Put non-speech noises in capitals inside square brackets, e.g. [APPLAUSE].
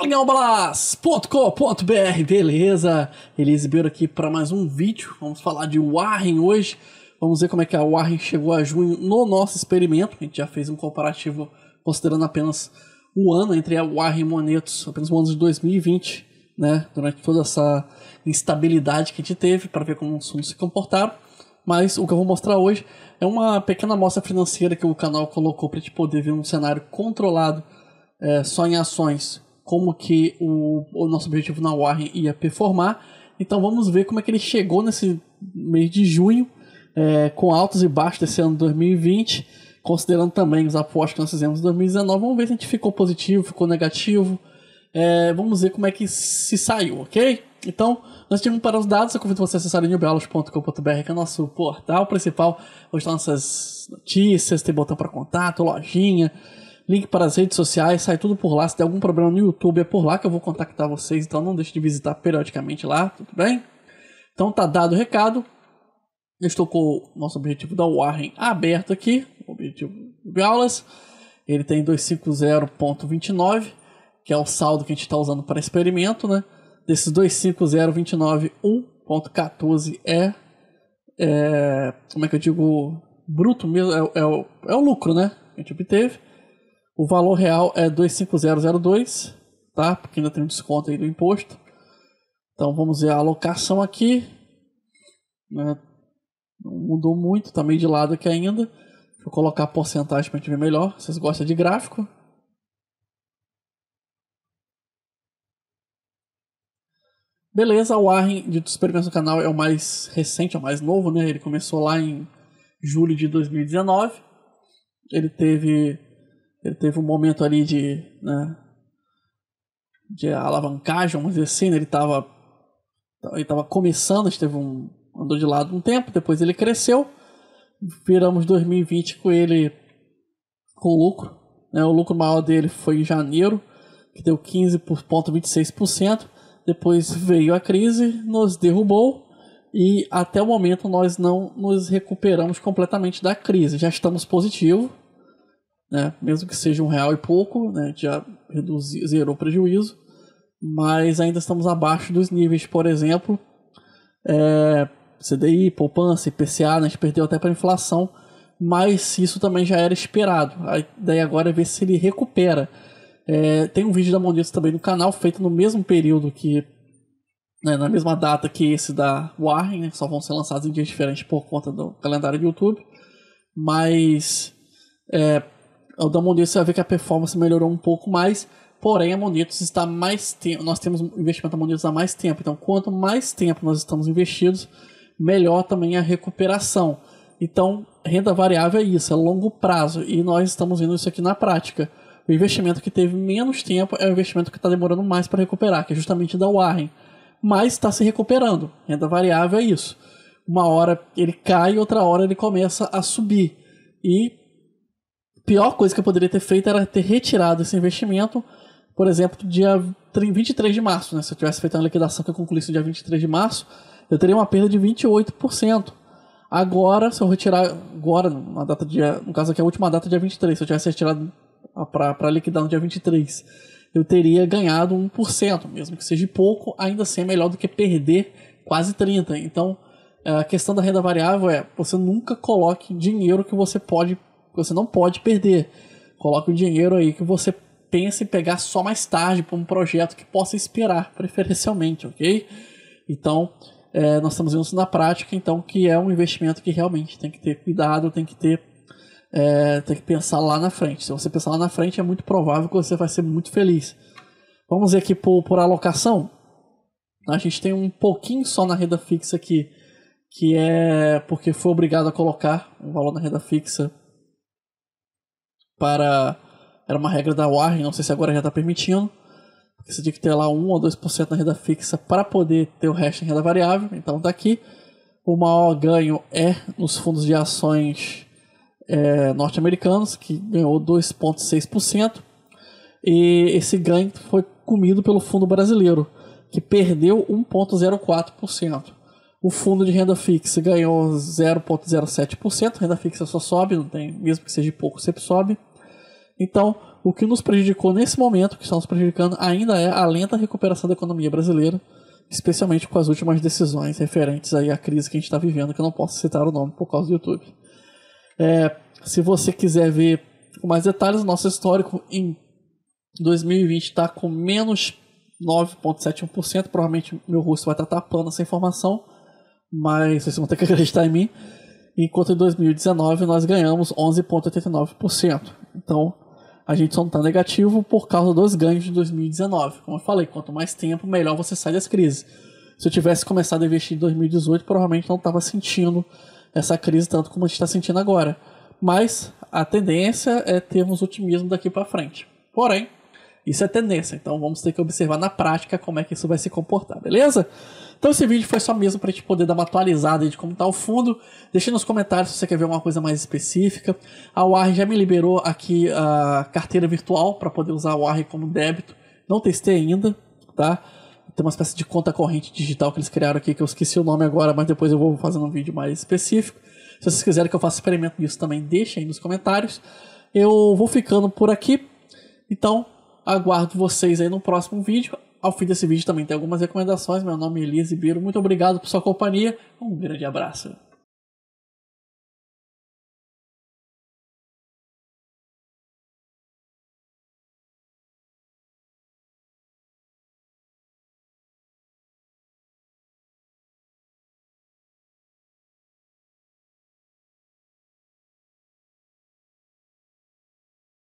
Dolingalblas.com.br, beleza? Elise Beiro aqui para mais um vídeo. Vamos falar de Warren hoje. Vamos ver como é que a Warren chegou a junho no nosso experimento. A gente já fez um comparativo considerando apenas o ano entre a Warren e Monetos, apenas o ano de 2020, né? Durante toda essa instabilidade que a gente teve para ver como os fundos se comportaram. Mas o que eu vou mostrar hoje é uma pequena amostra financeira que o canal colocou para a gente poder ver um cenário controlado é, só em ações como que o, o nosso objetivo na Warren ia performar. Então vamos ver como é que ele chegou nesse mês de junho, é, com altos e baixos desse ano 2020, considerando também os apostos que nós fizemos em 2019. Vamos ver se a gente ficou positivo, ficou negativo. É, vamos ver como é que se saiu, ok? Então, nós tivemos para os dados, eu convido você a acessar newbelos.com.br, que é o nosso portal principal, onde estão nossas notícias, tem botão para contato, lojinha, link para as redes sociais, sai tudo por lá. Se tem algum problema no YouTube, é por lá que eu vou contactar vocês, então não deixe de visitar periodicamente lá, tudo bem? Então tá dado o recado. Eu estou com o nosso objetivo da Warren aberto aqui, o objetivo de aulas. Ele tem 250.29, que é o saldo que a gente está usando para experimento, né? Desses 250.29, 1.14 é, é. Como é que eu digo? Bruto mesmo, é, é, é o lucro, né? Que a gente obteve. O valor real é 25002, tá? Porque ainda tem um desconto aí do imposto. Então vamos ver a alocação aqui. Né? Não mudou muito, tá meio de lado aqui ainda. Deixa eu colocar a porcentagem para a gente ver melhor. Vocês gostam de gráfico? Beleza, o Arryn de Experimentos do Canal é o mais recente, é o mais novo, né? Ele começou lá em julho de 2019. Ele teve ele teve um momento ali de, né, de alavancagem, vamos dizer assim, né? ele estava ele tava começando, esteve um andou de lado um tempo, depois ele cresceu. Viramos 2020 com ele com lucro, né? O lucro maior dele foi em janeiro, que deu 15.26%. Depois veio a crise, nos derrubou e até o momento nós não nos recuperamos completamente da crise. Já estamos positivo, né? Mesmo que seja um real e pouco, né? Já reduzi, zerou o prejuízo, mas ainda estamos abaixo dos níveis, por exemplo, é, CDI, poupança, IPCA, né? a gente perdeu até para inflação, mas isso também já era esperado. A ideia agora é ver se ele recupera. É, tem um vídeo da Monditos também no canal, feito no mesmo período que. Né, na mesma data que esse da Warren, né, só vão ser lançados em dias diferentes por conta do calendário do YouTube. Mas é, da Monito você vai ver que a performance melhorou um pouco mais, porém a Monitos está mais tempo, nós temos investimento da Monitos há mais tempo, então quanto mais tempo nós estamos investidos, melhor também a recuperação. Então, renda variável é isso, é longo prazo, e nós estamos vendo isso aqui na prática. O investimento que teve menos tempo é o investimento que está demorando mais para recuperar, que é justamente da Warren. Mas está se recuperando. Renda variável é isso. Uma hora ele cai, outra hora ele começa a subir. E pior coisa que eu poderia ter feito era ter retirado esse investimento, por exemplo, dia 23 de março. Né? Se eu tivesse feito uma liquidação que eu concluísse no dia 23 de março, eu teria uma perda de 28%. Agora, se eu retirar agora, na data de, no caso aqui, a última data, dia 23, se eu tivesse retirado para liquidar no dia 23, eu teria ganhado 1%, mesmo que seja pouco, ainda assim é melhor do que perder quase 30%. Então, a questão da renda variável é você nunca coloque dinheiro que você pode você não pode perder. Coloque o dinheiro aí que você pensa em pegar só mais tarde para um projeto que possa esperar, preferencialmente, ok? Então, é, nós estamos vendo isso na prática, então, que é um investimento que realmente tem que ter cuidado, tem que ter. É, tem que pensar lá na frente. Se você pensar lá na frente, é muito provável que você vai ser muito feliz. Vamos ver aqui por, por alocação. A gente tem um pouquinho só na renda fixa aqui, que é porque foi obrigado a colocar um valor na renda fixa para. Era uma regra da Warren, não sei se agora já está permitindo. Porque você tinha que ter lá 1 ou 2% na renda fixa para poder ter o resto em renda variável. Então está aqui. O maior ganho é nos fundos de ações é, norte-americanos, que ganhou 2,6%. E esse ganho foi comido pelo fundo brasileiro, que perdeu 1,04%. O fundo de renda fixa ganhou 0,07%. Renda fixa só sobe, não tem, mesmo que seja pouco, sempre sobe. Então, o que nos prejudicou nesse momento, que está nos prejudicando ainda é a lenta recuperação da economia brasileira, especialmente com as últimas decisões referentes aí à crise que a gente está vivendo, que eu não posso citar o nome por causa do YouTube. É, se você quiser ver com mais detalhes, nosso histórico em 2020 está com menos 9,71%. Provavelmente meu rosto vai estar tapando essa informação, mas vocês vão ter que [LAUGHS] acreditar em mim. Enquanto em 2019 nós ganhamos 11,89%. Então a gente só não tá negativo por causa dos ganhos de 2019. Como eu falei, quanto mais tempo, melhor você sai das crises. Se eu tivesse começado a investir em 2018, provavelmente não estava sentindo essa crise tanto como a gente está sentindo agora. Mas a tendência é termos otimismo daqui para frente. Porém, isso é tendência, então vamos ter que observar na prática como é que isso vai se comportar, beleza? Então esse vídeo foi só mesmo para te poder dar uma atualizada de como está o fundo. Deixe nos comentários se você quer ver uma coisa mais específica. A Warren já me liberou aqui a carteira virtual para poder usar a Warren como débito. Não testei ainda, tá? Tem uma espécie de conta corrente digital que eles criaram aqui que eu esqueci o nome agora, mas depois eu vou fazer um vídeo mais específico. Se vocês quiserem que eu faça experimento disso também, deixem aí nos comentários. Eu vou ficando por aqui. Então, Aguardo vocês aí no próximo vídeo. Ao fim desse vídeo também tem algumas recomendações. Meu nome é Elias Ribeiro. Muito obrigado por sua companhia. Um grande abraço.